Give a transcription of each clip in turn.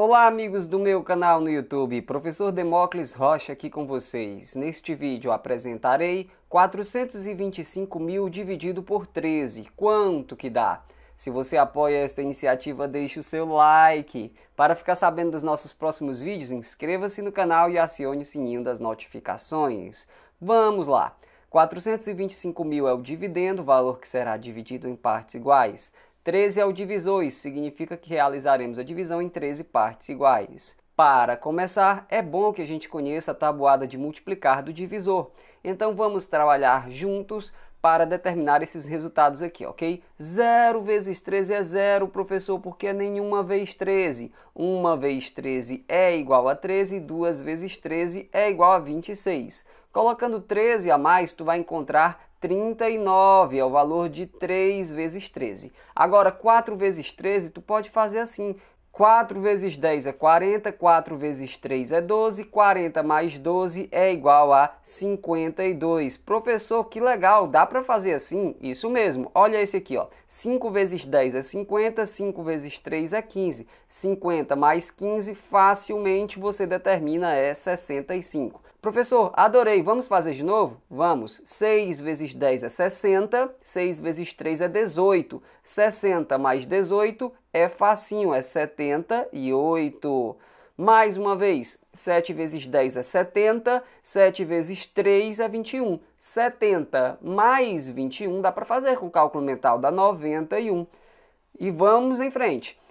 Olá amigos do meu canal no YouTube, professor Demócles Rocha aqui com vocês. Neste vídeo apresentarei 425 mil dividido por 13, quanto que dá? Se você apoia esta iniciativa, deixe o seu like. Para ficar sabendo dos nossos próximos vídeos, inscreva-se no canal e acione o sininho das notificações. Vamos lá! 425 mil é o dividendo, valor que será dividido em partes iguais. 13 é o divisor, isso significa que realizaremos a divisão em 13 partes iguais. Para começar, é bom que a gente conheça a tabuada de multiplicar do divisor. Então vamos trabalhar juntos para determinar esses resultados aqui, ok? 0 vezes 13 é 0, professor, porque é nenhuma vez 13. 1 vez 13 é igual a 13, 2 vezes 13 é igual a 26. Colocando 13 a mais, tu vai encontrar 39 é o valor de 3 vezes 13. Agora, 4 vezes 13, tu pode fazer assim. 4 vezes 10 é 40, 4 vezes 3 é 12, 40 mais 12 é igual a 52. Professor, que legal, dá para fazer assim? Isso mesmo, olha esse aqui, ó. 5 vezes 10 é 50, 5 vezes 3 é 15. 50 mais 15, facilmente você determina é 65. Professor, adorei, vamos fazer de novo? Vamos. 6 vezes 10 é 60, 6 vezes 3 é 18. 60 mais 18 é facinho, é 78. Mais uma vez, 7 vezes 10 é 70, 7 vezes 3 é 21. 70 mais 21 dá para fazer com cálculo mental, dá 91. E vamos em frente.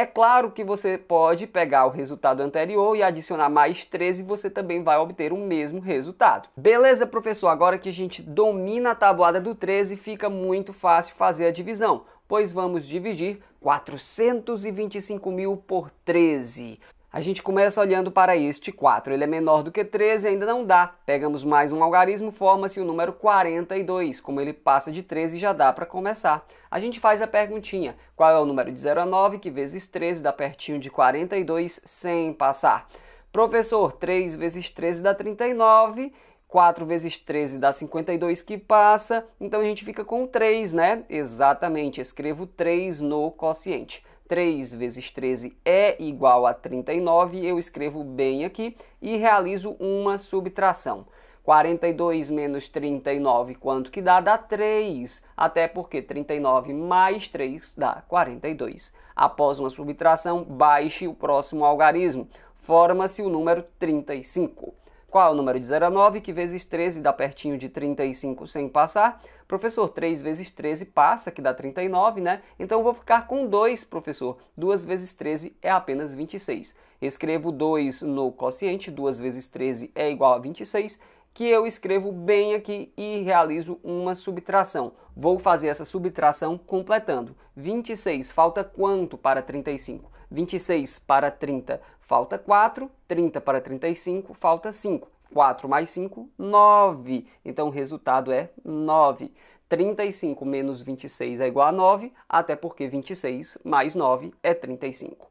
É claro que você pode pegar o resultado anterior e adicionar mais 13 e você também vai obter o mesmo resultado. Beleza, professor? Agora que a gente domina a tabuada do 13, fica muito fácil fazer a divisão, pois vamos dividir 425 mil por 13. A gente começa olhando para este 4, ele é menor do que 13, ainda não dá. Pegamos mais um algarismo, forma-se o número 42. Como ele passa de 13, já dá para começar. A gente faz a perguntinha, qual é o número de 0 a 9, que vezes 13 dá pertinho de 42, sem passar. Professor, 3 vezes 13 dá 39, 4 vezes 13 dá 52 que passa, então a gente fica com 3, né? Exatamente, escrevo 3 no quociente. 3 vezes 13 é igual a 39, eu escrevo bem aqui e realizo uma subtração. 42 menos 39, quanto que dá? Dá 3, até porque 39 mais 3 dá 42. Após uma subtração, baixe o próximo algarismo. Forma-se o número 35. Qual é o número de 0 a 9? Que vezes 13 dá pertinho de 35 sem passar. Professor, 3 vezes 13 passa, que dá 39, né? Então eu vou ficar com 2, professor. 2 vezes 13 é apenas 26. Escrevo 2 no quociente, 2 vezes 13 é igual a 26 que eu escrevo bem aqui e realizo uma subtração. Vou fazer essa subtração completando. 26 falta quanto para 35? 26 para 30 falta 4, 30 para 35 falta 5. 4 mais 5, 9. Então o resultado é 9. 35 menos 26 é igual a 9, até porque 26 mais 9 é 35.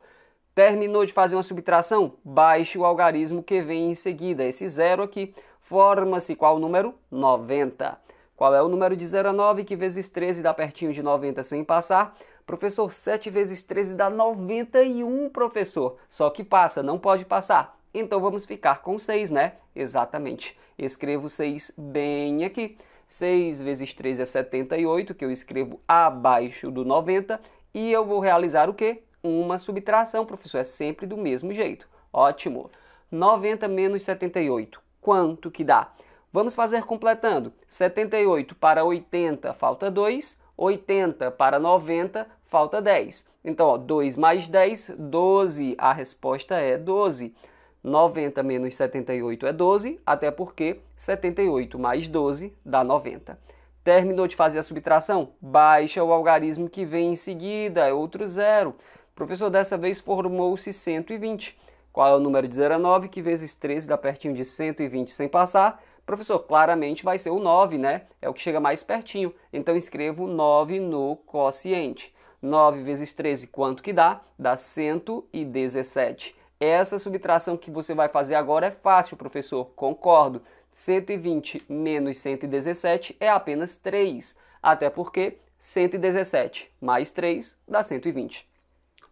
Terminou de fazer uma subtração? Baixe o algarismo que vem em seguida. Esse zero aqui forma-se qual número? 90. Qual é o número de 0 a 9 que vezes 13 dá pertinho de 90 sem passar? Professor, 7 vezes 13 dá 91, professor. Só que passa, não pode passar. Então vamos ficar com 6, né? Exatamente. Escrevo 6 bem aqui. 6 vezes 13 é 78, que eu escrevo abaixo do 90. E eu vou realizar o quê? Uma subtração, professor. É sempre do mesmo jeito. Ótimo. 90 menos 78. Quanto que dá? Vamos fazer completando. 78 para 80 falta 2, 80 para 90 falta 10. Então, ó, 2 mais 10, 12. A resposta é 12. 90 menos 78 é 12, até porque 78 mais 12 dá 90. Terminou de fazer a subtração? Baixa o algarismo que vem em seguida, é outro zero. O professor dessa vez formou-se 120. Qual é o número de 19 Que vezes 13 dá pertinho de 120 sem passar? Professor, claramente vai ser o 9, né? É o que chega mais pertinho. Então escrevo 9 no quociente. 9 vezes 13, quanto que dá? Dá 117. Essa subtração que você vai fazer agora é fácil, professor, concordo. 120 menos 117 é apenas 3, até porque 117 mais 3 dá 120.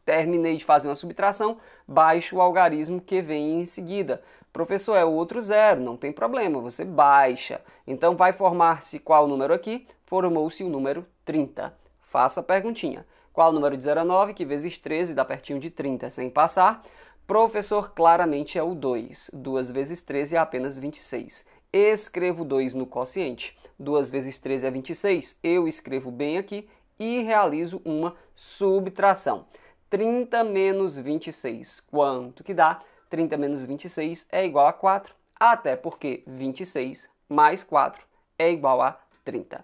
Terminei de fazer uma subtração, baixo o algarismo que vem em seguida. Professor, é outro zero, não tem problema, você baixa. Então vai formar-se qual número aqui? Formou-se o número 30. Faça a perguntinha. Qual o número de 0 a 9, que vezes 13 dá pertinho de 30 sem passar. Professor claramente é o 2. 2 vezes 13 é apenas 26. Escrevo 2 no quociente. 2 vezes 13 é 26. Eu escrevo bem aqui e realizo uma subtração. 30 menos 26, quanto que dá? 30 menos 26 é igual a 4, até porque 26 mais 4 é igual a 30.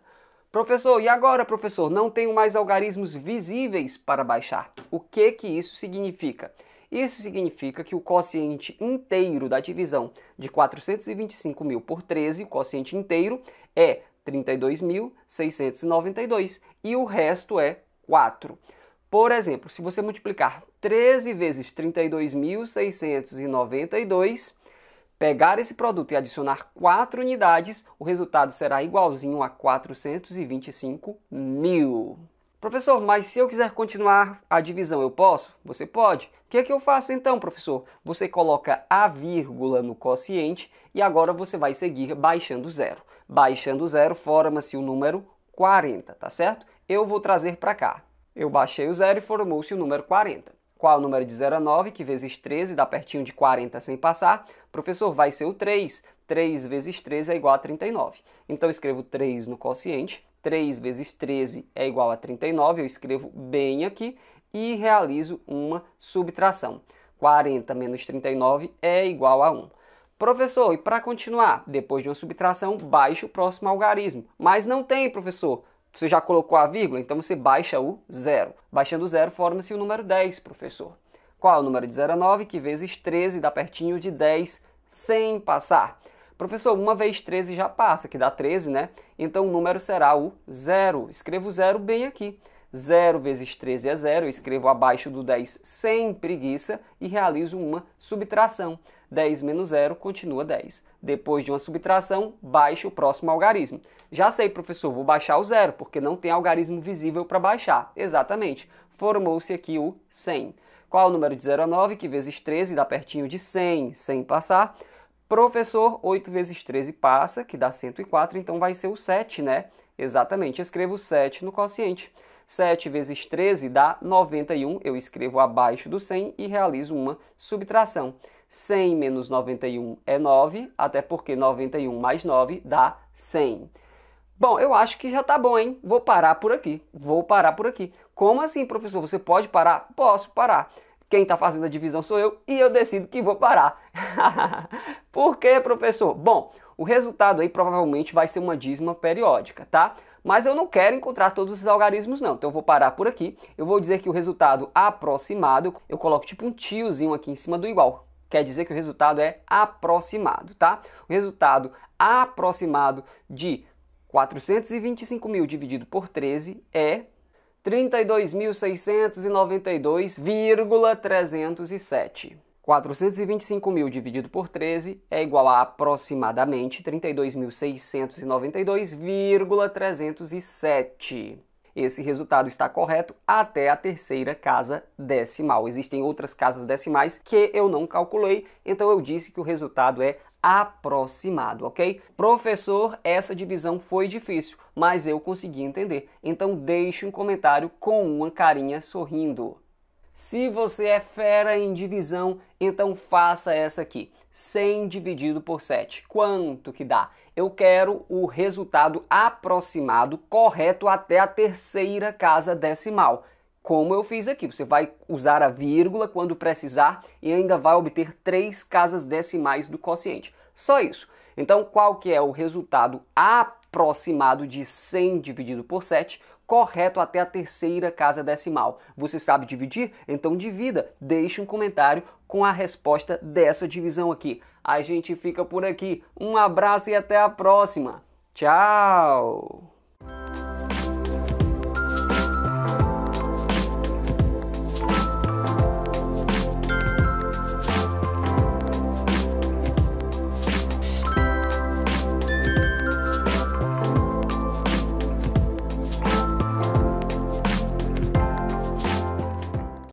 Professor, e agora, professor? Não tenho mais algarismos visíveis para baixar. O que que isso significa? Isso significa que o quociente inteiro da divisão de 425 mil por 13, o quociente inteiro, é 32.692 e o resto é 4. Por exemplo, se você multiplicar 13 vezes 32.692, pegar esse produto e adicionar 4 unidades, o resultado será igualzinho a 425 mil. Professor, mas se eu quiser continuar a divisão, eu posso? Você pode. O que, é que eu faço então, professor? Você coloca a vírgula no quociente e agora você vai seguir baixando zero. Baixando zero, forma-se o número 40, tá certo? Eu vou trazer para cá. Eu baixei o zero e formou-se o número 40. Qual o número de 0 a 9, que vezes 13 dá pertinho de 40 sem passar? Professor, vai ser o 3. 3 vezes 13 é igual a 39. Então eu escrevo 3 no quociente, 3 vezes 13 é igual a 39, eu escrevo bem aqui e realizo uma subtração. 40 menos 39 é igual a 1. Professor, e para continuar, depois de uma subtração, baixa o próximo algarismo. Mas não tem, professor. Você já colocou a vírgula, então você baixa o zero. Baixando o zero, forma-se o número 10, professor. Qual é o número de 0 a 9, que vezes 13 dá pertinho de 10 sem passar? Professor, uma vez 13 já passa, que dá 13, né? Então o número será o zero. Escrevo o zero bem aqui. 0 vezes 13 é 0, eu escrevo abaixo do 10 sem preguiça e realizo uma subtração. 10 menos 0 continua 10. Depois de uma subtração, baixo o próximo algarismo. Já sei, professor, vou baixar o zero, porque não tem algarismo visível para baixar. Exatamente, formou-se aqui o 100. Qual é o número de 0 a 9, que vezes 13 dá pertinho de 100, sem passar? Professor, 8 vezes 13 passa, que dá 104, então vai ser o 7, né? Exatamente, escrevo 7 no quociente. 7 vezes 13 dá 91, eu escrevo abaixo do 100 e realizo uma subtração. 100 menos 91 é 9, até porque 91 mais 9 dá 100. Bom, eu acho que já tá bom, hein? Vou parar por aqui. Vou parar por aqui. Como assim, professor? Você pode parar? Posso parar. Quem está fazendo a divisão sou eu e eu decido que vou parar. por quê, professor? Bom, o resultado aí provavelmente vai ser uma dízima periódica, tá? Mas eu não quero encontrar todos os algarismos, não. Então eu vou parar por aqui. Eu vou dizer que o resultado aproximado, eu coloco tipo um tiozinho aqui em cima do igual. Quer dizer que o resultado é aproximado, tá? O resultado aproximado de 425 mil dividido por 13 é 32.692,307. 425 mil dividido por 13 é igual a aproximadamente 32.692,307. Esse resultado está correto até a terceira casa decimal. Existem outras casas decimais que eu não calculei, então eu disse que o resultado é aproximado, ok? Professor, essa divisão foi difícil, mas eu consegui entender. Então deixe um comentário com uma carinha sorrindo. Se você é fera em divisão, então faça essa aqui. 100 dividido por 7. Quanto que dá? Eu quero o resultado aproximado correto até a terceira casa decimal como eu fiz aqui. Você vai usar a vírgula quando precisar e ainda vai obter três casas decimais do quociente. Só isso. Então, qual que é o resultado aproximado de 100 dividido por 7? Correto até a terceira casa decimal. Você sabe dividir? Então divida. Deixe um comentário com a resposta dessa divisão aqui. A gente fica por aqui. Um abraço e até a próxima. Tchau!